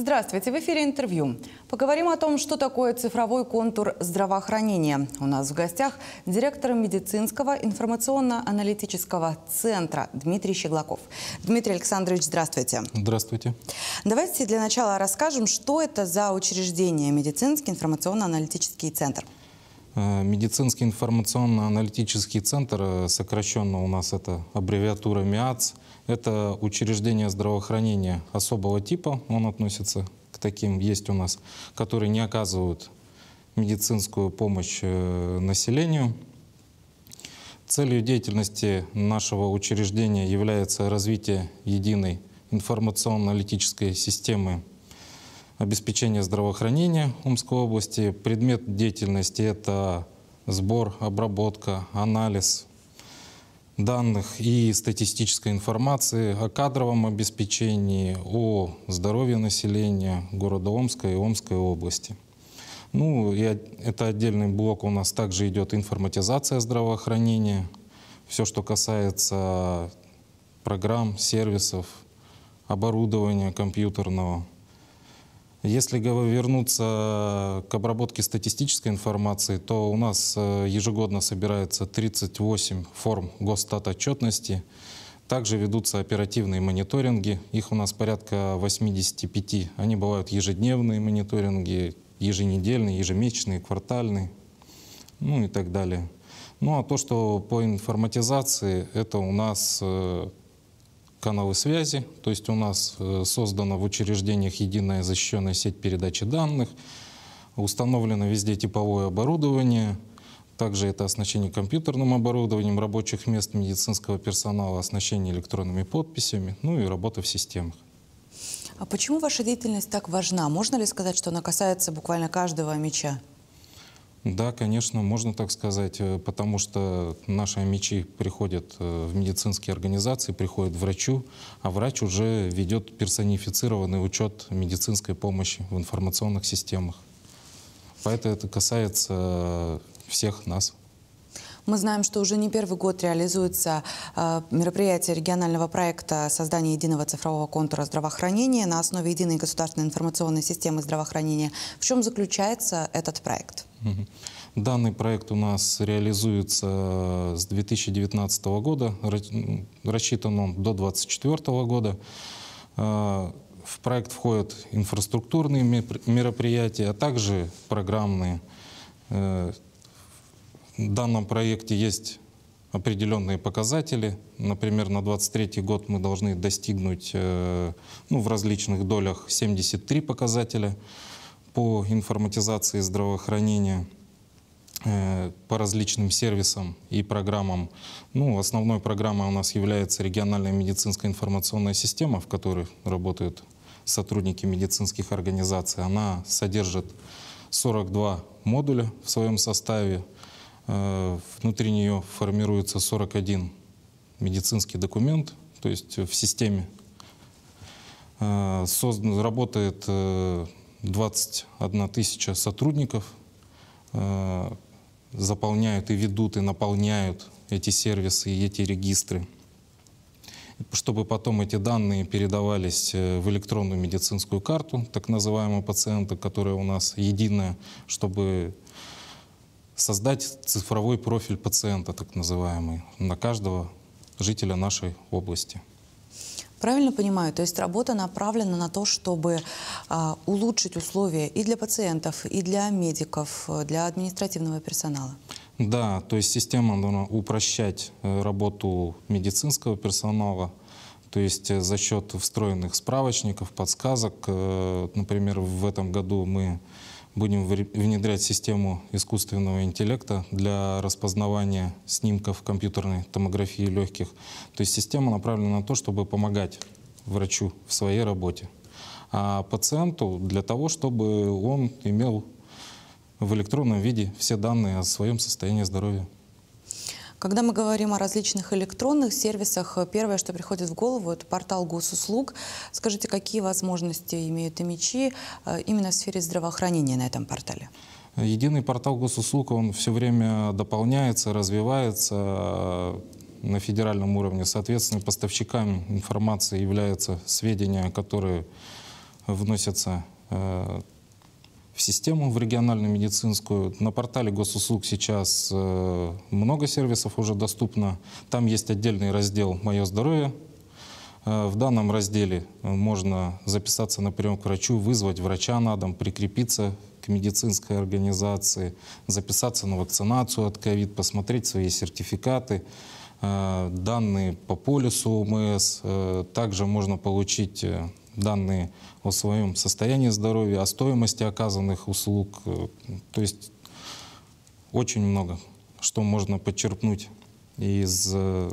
Здравствуйте, в эфире интервью. Поговорим о том, что такое цифровой контур здравоохранения. У нас в гостях директор медицинского информационно-аналитического центра Дмитрий Щеглаков. Дмитрий Александрович, здравствуйте. Здравствуйте. Давайте для начала расскажем, что это за учреждение медицинский информационно-аналитический центр. Э, медицинский информационно-аналитический центр, э, сокращенно у нас это аббревиатура МИАЦ, это учреждение здравоохранения особого типа, он относится к таким, есть у нас, которые не оказывают медицинскую помощь э, населению. Целью деятельности нашего учреждения является развитие единой информационно-аналитической системы обеспечения здравоохранения Омской области. Предмет деятельности – это сбор, обработка, анализ данных и статистической информации о кадровом обеспечении, о здоровье населения города Омска и Омской области. Ну, и это отдельный блок у нас также идет информатизация здравоохранения, все, что касается программ, сервисов, оборудования компьютерного – если вернуться к обработке статистической информации, то у нас э, ежегодно собирается 38 форм госстат отчетности. Также ведутся оперативные мониторинги, их у нас порядка 85. Они бывают ежедневные мониторинги, еженедельные, ежемесячные, квартальные, ну и так далее. Ну а то, что по информатизации, это у нас э, каналы связи, то есть у нас э, создана в учреждениях единая защищенная сеть передачи данных, установлено везде типовое оборудование, также это оснащение компьютерным оборудованием, рабочих мест медицинского персонала, оснащение электронными подписями, ну и работа в системах. А почему ваша деятельность так важна? Можно ли сказать, что она касается буквально каждого меча? Да, конечно, можно так сказать, э, потому что наши мечи приходят э, в медицинские организации, приходят к врачу, а врач уже ведет персонифицированный учет медицинской помощи в информационных системах. Поэтому это касается э, всех нас. Мы знаем, что уже не первый год реализуется э, мероприятие регионального проекта создания единого цифрового контура здравоохранения на основе единой государственной информационной системы здравоохранения. В чем заключается этот проект? Данный проект у нас реализуется э, с 2019 года, рассчитан он до 2024 года. Э, в проект входят инфраструктурные мероприятия, а также программные в данном проекте есть определенные показатели. Например, на 2023 год мы должны достигнуть э, ну, в различных долях 73 показателя по информатизации здравоохранения э, по различным сервисам и программам. Ну, основной программой у нас является региональная медицинская информационная система, в которой работают сотрудники медицинских организаций. Она содержит 42 модуля в своем составе, Э, внутри нее формируется 41 медицинский документ, то есть в системе э, создан, работает 21 э, тысяча сотрудников, заполняют и ведут, и наполняют эти сервисы и эти регистры, чтобы потом эти данные передавались в электронную медицинскую карту, так называемого пациента, которая у нас единая, чтобы создать цифровой профиль пациента, так называемый, на каждого жителя нашей области. Правильно понимаю, то есть работа направлена на то, чтобы а, улучшить условия и для пациентов, и для медиков, для административного персонала. Да, то есть система должна упрощать э, работу медицинского персонала, то есть э, за счет встроенных справочников, подсказок. Э, например, в этом году мы будем внедрять систему искусственного интеллекта для распознавания снимков компьютерной томографии легких. То есть система направлена на то, чтобы помогать врачу в своей работе, а пациенту для того, чтобы он имел в электронном виде все данные о своем состоянии здоровья. Когда мы говорим о различных электронных сервисах, э, первое, что приходит в голову, это портал госуслуг. Скажите, какие возможности имеют и э, именно в сфере здравоохранения на этом портале? Единый портал госуслуг, он все время дополняется, развивается э, на федеральном уровне. Соответственно, поставщиками информации являются сведения, которые вносятся в систему, в региональную медицинскую. На портале госуслуг сейчас э, много сервисов уже доступно. Там есть отдельный раздел «Мое здоровье». Э, в данном разделе э, можно записаться на прием к врачу, вызвать врача на дом, прикрепиться к медицинской организации, записаться на вакцинацию от ковид, посмотреть свои сертификаты, данные по полису ОМС. Также можно получить данные о своем состоянии здоровья, о стоимости оказанных услуг. Э, то есть очень много, что можно подчерпнуть из э,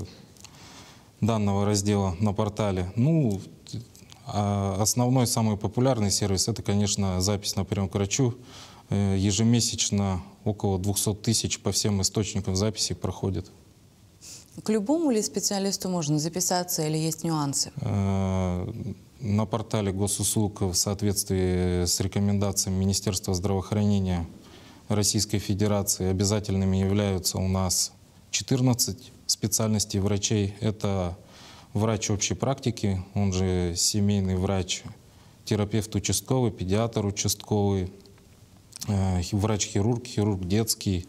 данного раздела на портале. Ну, а основной, самый популярный сервис – это, конечно, запись на прием к врачу. Э, ежемесячно около 200 тысяч по всем источникам записи проходит. К любому ли специалисту можно записаться или есть нюансы? На портале госуслуг в соответствии с рекомендациями Министерства здравоохранения Российской Федерации обязательными являются у нас 14 специальностей врачей. Это врач общей практики, он же семейный врач, терапевт участковый, педиатр участковый, э, врач-хирург, хирург детский,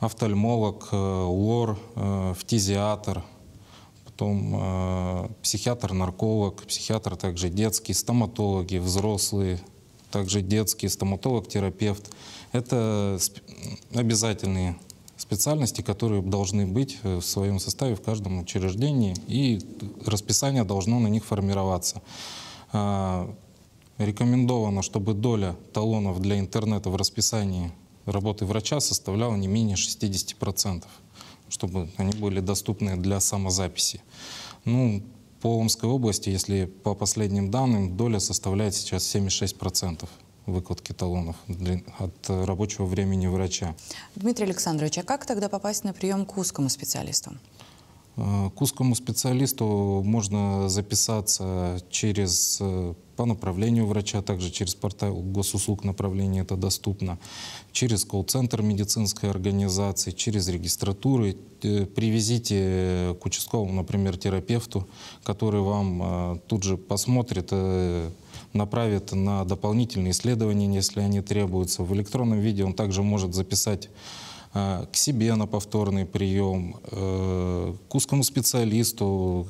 офтальмолог, э, лор, э, фтизиатр – потом э, психиатр-нарколог, психиатр также детский, стоматологи, взрослые, также детский, стоматолог-терапевт. Это обязательные специальности, которые должны быть э, в своем составе в каждом учреждении, и расписание должно на них формироваться. А, рекомендовано, чтобы доля талонов для интернета в расписании работы врача составляла не менее 60% чтобы они были доступны для самозаписи. Ну, по Омской области, если по последним данным, доля составляет сейчас 76% выкладки талонов от рабочего времени врача. Дмитрий Александрович, а как тогда попасть на прием к узкому специалисту? Э, к узкому специалисту можно записаться через э, по направлению врача, также через портал госуслуг направления это доступно, через колл-центр медицинской организации, через регистратуры. Э, привезите к участковому, например, терапевту, который вам тут же посмотрит, направит на дополнительные исследования, если они требуются. В электронном виде он также может записать а, к себе на повторный прием, э, к узкому специалисту,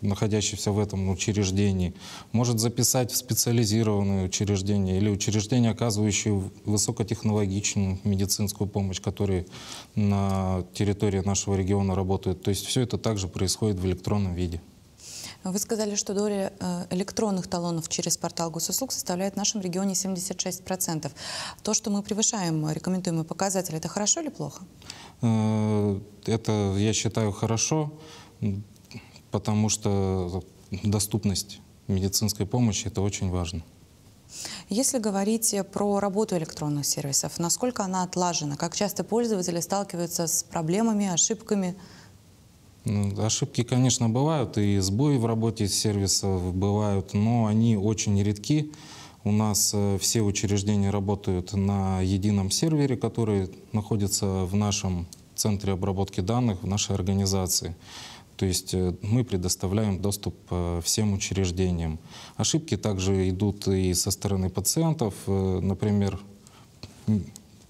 находящемуся в этом учреждении, может записать в специализированное учреждение или учреждение, оказывающее высокотехнологичную медицинскую помощь, которые на территории нашего региона работают. То есть все это также происходит в электронном виде. Вы сказали, что доля э, электронных талонов через портал госуслуг составляет в нашем регионе 76%. То, что мы превышаем э, рекомендуемый показатель, это хорошо или плохо? Э, это, я считаю, хорошо, потому что доступность медицинской помощи – это очень важно. Если говорить про работу электронных сервисов, насколько она отлажена, как часто пользователи сталкиваются с проблемами, ошибками – ну, ошибки, конечно, бывают, и сбои в работе сервисов бывают, но они очень редки. У нас э, все учреждения работают на едином сервере, который находится в нашем центре обработки данных, в нашей организации. То есть э, мы предоставляем доступ э, всем учреждениям. Ошибки также идут и со стороны пациентов. Например,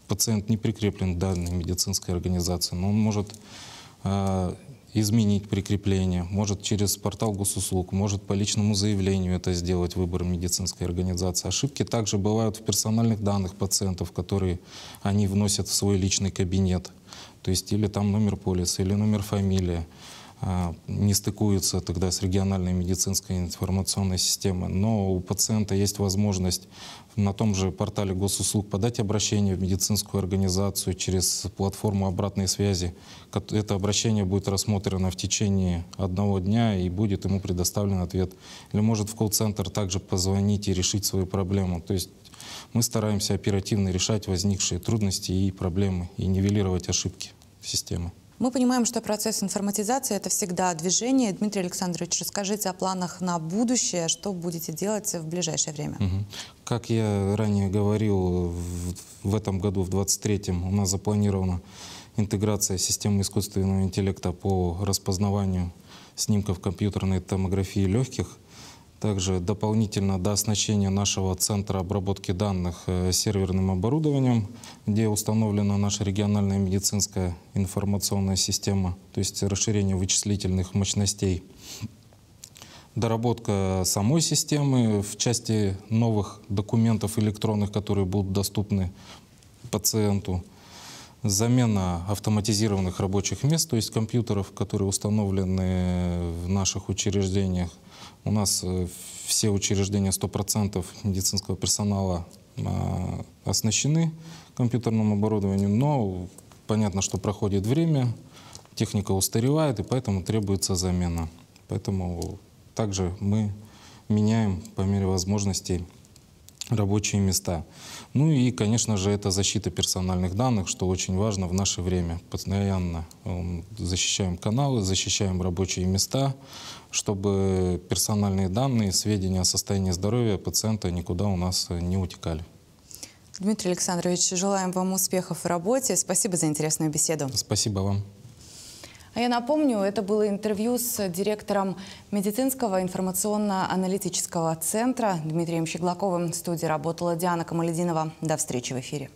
пациент не прикреплен к данной медицинской организации, но он может изменить прикрепление, может через портал госуслуг, может по личному заявлению это сделать выбор медицинской организации. Ошибки также бывают в персональных данных пациентов, которые они вносят в свой личный кабинет. То есть или там номер полиса, или номер фамилия. А, не стыкуются тогда с региональной медицинской информационной системой. Но у пациента есть возможность на том же портале госуслуг подать обращение в медицинскую организацию через платформу обратной связи. Это обращение будет рассмотрено в течение одного дня и будет ему предоставлен ответ. Или может в колл-центр также позвонить и решить свою проблему. То есть мы стараемся оперативно решать возникшие трудности и проблемы и нивелировать ошибки системы. Мы понимаем, что процесс информатизации – это всегда движение. Дмитрий Александрович, расскажите о планах на будущее, что будете делать в ближайшее время. Как я ранее говорил, в, в этом году, в 23-м, у нас запланирована интеграция системы искусственного интеллекта по распознаванию снимков компьютерной томографии легких – также дополнительно до оснащения нашего центра обработки данных э, серверным оборудованием, где установлена наша региональная медицинская информационная система, то есть расширение вычислительных мощностей. Доработка самой системы в части новых документов электронных, которые будут доступны пациенту – замена автоматизированных рабочих мест, то есть компьютеров, которые установлены в наших учреждениях. У нас э, все учреждения 100% медицинского персонала а, оснащены компьютерным оборудованием, но понятно, что проходит время, техника устаревает, и поэтому требуется замена. Поэтому также мы меняем по мере возможностей рабочие места. Ну и, конечно же, это защита персональных данных, что очень важно в наше время. Постоянно эм, защищаем каналы, защищаем рабочие места, чтобы персональные данные, сведения о состоянии здоровья пациента никуда у нас э, не утекали. Дмитрий Александрович, желаем вам успехов в работе. Спасибо за интересную беседу. Спасибо вам. А я напомню, это было интервью с директором медицинского информационно-аналитического центра Дмитрием Щеглаковым. В студии работала Диана Камалединова. До встречи в эфире.